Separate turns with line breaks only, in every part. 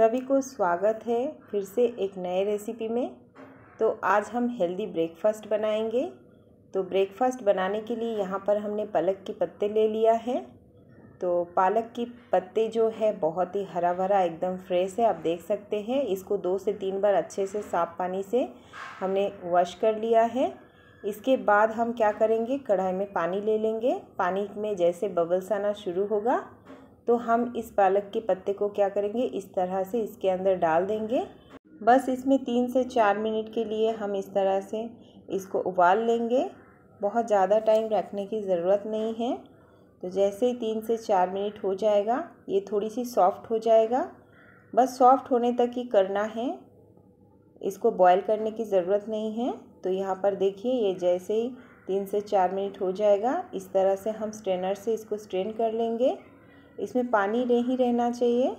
सभी को स्वागत है फिर से एक नए रेसिपी में तो आज हम हेल्दी ब्रेकफास्ट बनाएंगे तो ब्रेकफास्ट बनाने के लिए यहाँ पर हमने पालक के पत्ते ले लिया है तो पालक के पत्ते जो है बहुत ही हरा भरा एकदम फ्रेश है आप देख सकते हैं इसको दो से तीन बार अच्छे से साफ पानी से हमने वॉश कर लिया है इसके बाद हम क्या करेंगे कढ़ाई में पानी ले लेंगे पानी में जैसे बबल्स आना शुरू होगा तो हम इस पालक के पत्ते को क्या करेंगे इस तरह से इसके अंदर डाल देंगे बस इसमें तीन से चार मिनट के लिए हम इस तरह से इसको उबाल लेंगे बहुत ज़्यादा टाइम रखने की ज़रूरत नहीं है तो जैसे ही तीन से चार मिनट हो जाएगा ये थोड़ी सी सॉफ्ट हो जाएगा बस सॉफ्ट होने तक ही करना है इसको बॉयल करने की ज़रूरत नहीं है तो यहाँ पर देखिए ये जैसे ही तीन से चार मिनट हो जाएगा इस तरह से हम स्ट्रेनर से इसको स्ट्रेन कर लेंगे इसमें पानी नहीं रहना चाहिए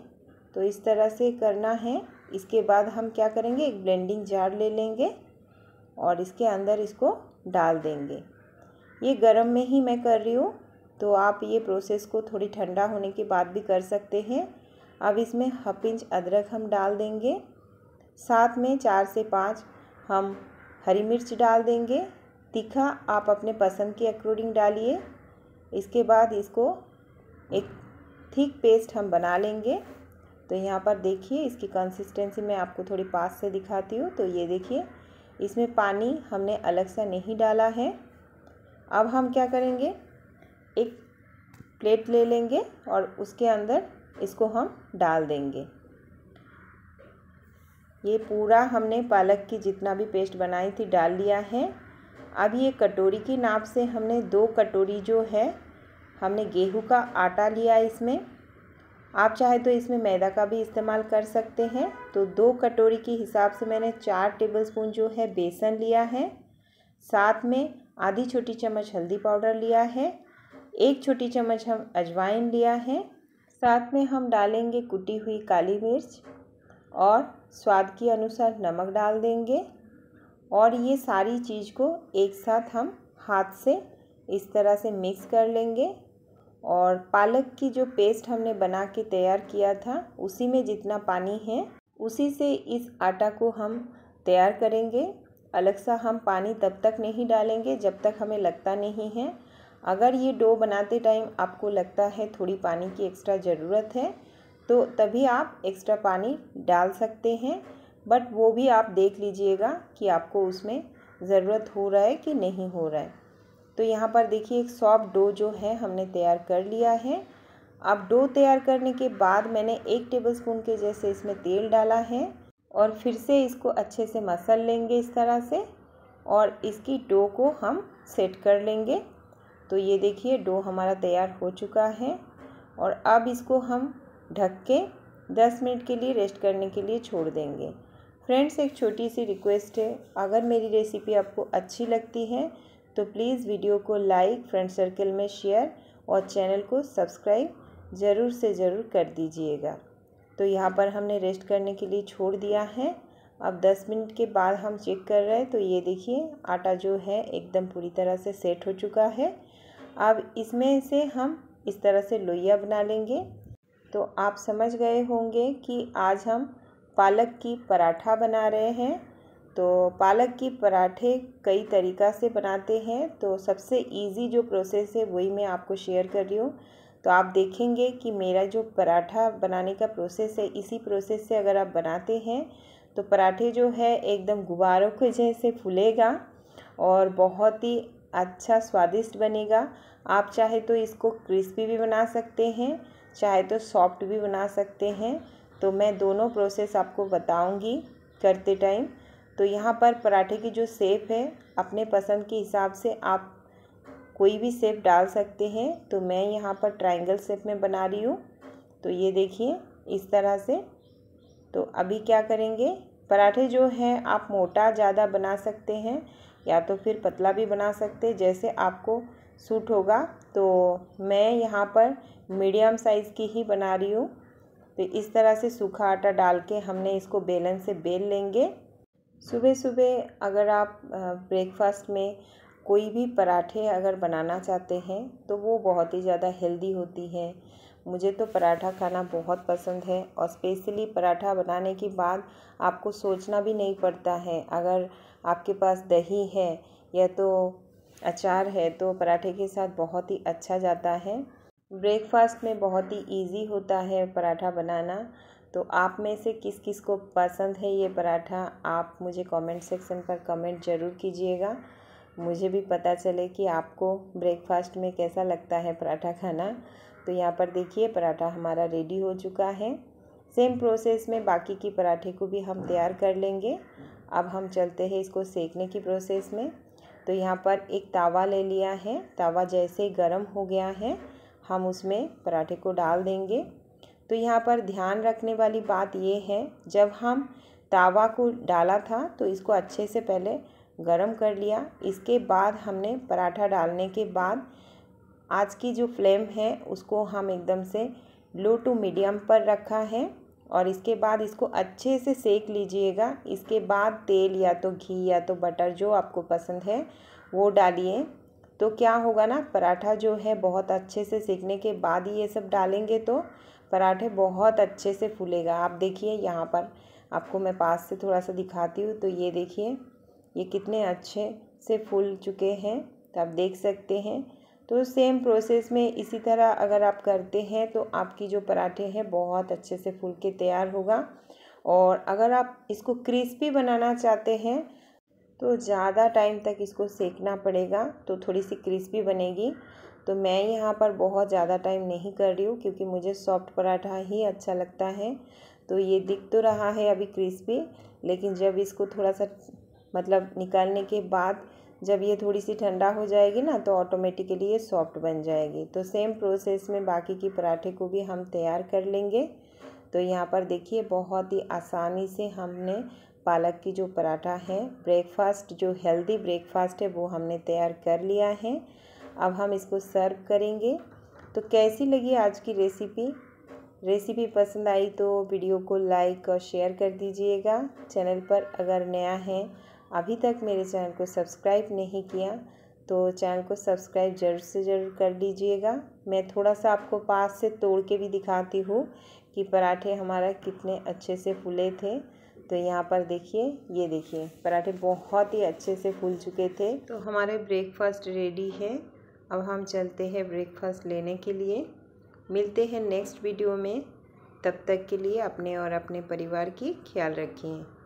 तो इस तरह से करना है इसके बाद हम क्या करेंगे एक ब्लेंडिंग जार ले लेंगे और इसके अंदर इसको डाल देंगे ये गर्म में ही मैं कर रही हूँ तो आप ये प्रोसेस को थोड़ी ठंडा होने के बाद भी कर सकते हैं अब इसमें हाफ इंच अदरक हम डाल देंगे साथ में चार से पाँच हम हरी मिर्च डाल देंगे तीखा आप अपने पसंद के अकॉर्डिंग डालिए इसके बाद इसको एक थिक पेस्ट हम बना लेंगे तो यहाँ पर देखिए इसकी कंसिस्टेंसी मैं आपको थोड़ी पास से दिखाती हूँ तो ये देखिए इसमें पानी हमने अलग सा नहीं डाला है अब हम क्या करेंगे एक प्लेट ले लेंगे और उसके अंदर इसको हम डाल देंगे ये पूरा हमने पालक की जितना भी पेस्ट बनाई थी डाल लिया है अब ये कटोरी की नाप से हमने दो कटोरी जो है हमने गेहूं का आटा लिया इसमें आप चाहे तो इसमें मैदा का भी इस्तेमाल कर सकते हैं तो दो कटोरी के हिसाब से मैंने चार टेबलस्पून जो है बेसन लिया है साथ में आधी छोटी चम्मच हल्दी पाउडर लिया है एक छोटी चम्मच हम अजवाइन लिया है साथ में हम डालेंगे कुटी हुई काली मिर्च और स्वाद के अनुसार नमक डाल देंगे और ये सारी चीज़ को एक साथ हम हाथ से इस तरह से मिक्स कर लेंगे और पालक की जो पेस्ट हमने बना के तैयार किया था उसी में जितना पानी है उसी से इस आटा को हम तैयार करेंगे अलग सा हम पानी तब तक नहीं डालेंगे जब तक हमें लगता नहीं है अगर ये डो बनाते टाइम आपको लगता है थोड़ी पानी की एक्स्ट्रा ज़रूरत है तो तभी आप एक्स्ट्रा पानी डाल सकते हैं बट वो भी आप देख लीजिएगा कि आपको उसमें ज़रूरत हो रहा है कि नहीं हो रहा है तो यहाँ पर देखिए एक सॉफ्ट डो जो है हमने तैयार कर लिया है अब डो तैयार करने के बाद मैंने एक टेबलस्पून के जैसे इसमें तेल डाला है और फिर से इसको अच्छे से मसल लेंगे इस तरह से और इसकी डो को हम सेट कर लेंगे तो ये देखिए डो हमारा तैयार हो चुका है और अब इसको हम ढक के दस मिनट के लिए रेस्ट करने के लिए छोड़ देंगे फ्रेंड्स एक छोटी सी रिक्वेस्ट है अगर मेरी रेसिपी आपको अच्छी लगती है तो प्लीज़ वीडियो को लाइक फ्रेंड सर्कल में शेयर और चैनल को सब्सक्राइब ज़रूर से ज़रूर कर दीजिएगा तो यहाँ पर हमने रेस्ट करने के लिए छोड़ दिया है अब दस मिनट के बाद हम चेक कर रहे हैं तो ये देखिए आटा जो है एकदम पूरी तरह से सेट हो चुका है अब इसमें से हम इस तरह से लोइया बना लेंगे तो आप समझ गए होंगे कि आज हम पालक की पराठा बना रहे हैं तो पालक की पराठे कई तरीक़ा से बनाते हैं तो सबसे ईज़ी जो प्रोसेस है वही मैं आपको शेयर कर रही हूँ तो आप देखेंगे कि मेरा जो पराठा बनाने का प्रोसेस है इसी प्रोसेस से अगर आप बनाते हैं तो पराठे जो है एकदम गुब्बारों के जैसे फूलेगा और बहुत ही अच्छा स्वादिष्ट बनेगा आप चाहे तो इसको क्रिस्पी भी बना सकते हैं चाहे तो सॉफ्ट भी बना सकते हैं तो मैं दोनों प्रोसेस आपको बताऊँगी करते टाइम तो यहाँ पर पराठे की जो सेप है अपने पसंद के हिसाब से आप कोई भी सेप डाल सकते हैं तो मैं यहाँ पर ट्रायंगल सेप में बना रही हूँ तो ये देखिए इस तरह से तो अभी क्या करेंगे पराठे जो हैं आप मोटा ज़्यादा बना सकते हैं या तो फिर पतला भी बना सकते हैं जैसे आपको सूट होगा तो मैं यहाँ पर मीडियम साइज़ की ही बना रही हूँ तो इस तरह से सूखा आटा डाल के हमने इसको बेलन से बेल लेंगे सुबह सुबह अगर आप ब्रेकफ़ास्ट में कोई भी पराठे अगर बनाना चाहते हैं तो वो बहुत ही ज़्यादा हेल्दी होती है मुझे तो पराठा खाना बहुत पसंद है और स्पेशली पराठा बनाने के बाद आपको सोचना भी नहीं पड़ता है अगर आपके पास दही है या तो अचार है तो पराठे के साथ बहुत ही अच्छा जाता है ब्रेकफ़ास्ट में बहुत ही इजी होता है पराठा बनाना तो आप में से किस किस को पसंद है ये पराठा आप मुझे कमेंट सेक्शन पर कमेंट ज़रूर कीजिएगा मुझे भी पता चले कि आपको ब्रेकफास्ट में कैसा लगता है पराठा खाना तो यहाँ पर देखिए पराठा हमारा रेडी हो चुका है सेम प्रोसेस में बाकी की पराठे को भी हम तैयार कर लेंगे अब हम चलते हैं इसको सेकने की प्रोसेस में तो यहाँ पर एक तावा ले लिया है तावा जैसे गर्म हो गया है हम उसमें पराठे को डाल देंगे तो यहाँ पर ध्यान रखने वाली बात ये है जब हम तावा को डाला था तो इसको अच्छे से पहले गरम कर लिया इसके बाद हमने पराठा डालने के बाद आज की जो फ्लेम है उसको हम एकदम से लो टू मीडियम पर रखा है और इसके बाद इसको अच्छे से सेक लीजिएगा इसके बाद तेल या तो घी या तो बटर जो आपको पसंद है वो डालिए तो क्या होगा ना पराठा जो है बहुत अच्छे से सेकने के बाद ही ये सब डालेंगे तो पराठे बहुत अच्छे से फूलेगा आप देखिए यहाँ पर आपको मैं पास से थोड़ा सा दिखाती हूँ तो ये देखिए ये कितने अच्छे से फूल चुके हैं तो आप देख सकते हैं तो सेम प्रोसेस में इसी तरह अगर आप करते हैं तो आपकी जो पराठे हैं बहुत अच्छे से फूल के तैयार होगा और अगर आप इसको क्रिस्पी बनाना चाहते हैं तो ज़्यादा टाइम तक इसको सेकना पड़ेगा तो थोड़ी सी क्रिस्पी बनेगी तो मैं यहाँ पर बहुत ज़्यादा टाइम नहीं कर रही हूँ क्योंकि मुझे सॉफ्ट पराठा ही अच्छा लगता है तो ये दिख तो रहा है अभी क्रिस्पी लेकिन जब इसको थोड़ा सा मतलब निकालने के बाद जब ये थोड़ी सी ठंडा हो जाएगी ना तो ऑटोमेटिकली ये सॉफ्ट बन जाएगी तो सेम प्रोसेस में बाकी की पराठे को भी हम तैयार कर लेंगे तो यहाँ पर देखिए बहुत ही आसानी से हमने पालक की जो पराठा है ब्रेकफास्ट जो हेल्दी ब्रेकफास्ट है वो हमने तैयार कर लिया है अब हम इसको सर्व करेंगे तो कैसी लगी आज की रेसिपी रेसिपी पसंद आई तो वीडियो को लाइक और शेयर कर दीजिएगा चैनल पर अगर नया है अभी तक मेरे चैनल को सब्सक्राइब नहीं किया तो चैनल को सब्सक्राइब जरूर से ज़रूर कर लीजिएगा मैं थोड़ा सा आपको पास से तोड़ के भी दिखाती हूँ कि पराठे हमारा कितने अच्छे से फूले थे तो यहाँ पर देखिए ये देखिए पराठे बहुत ही अच्छे से फूल चुके थे तो हमारे ब्रेकफास्ट रेडी है अब हम चलते हैं ब्रेकफास्ट लेने के लिए मिलते हैं नेक्स्ट वीडियो में तब तक के लिए अपने और अपने परिवार की ख्याल रखें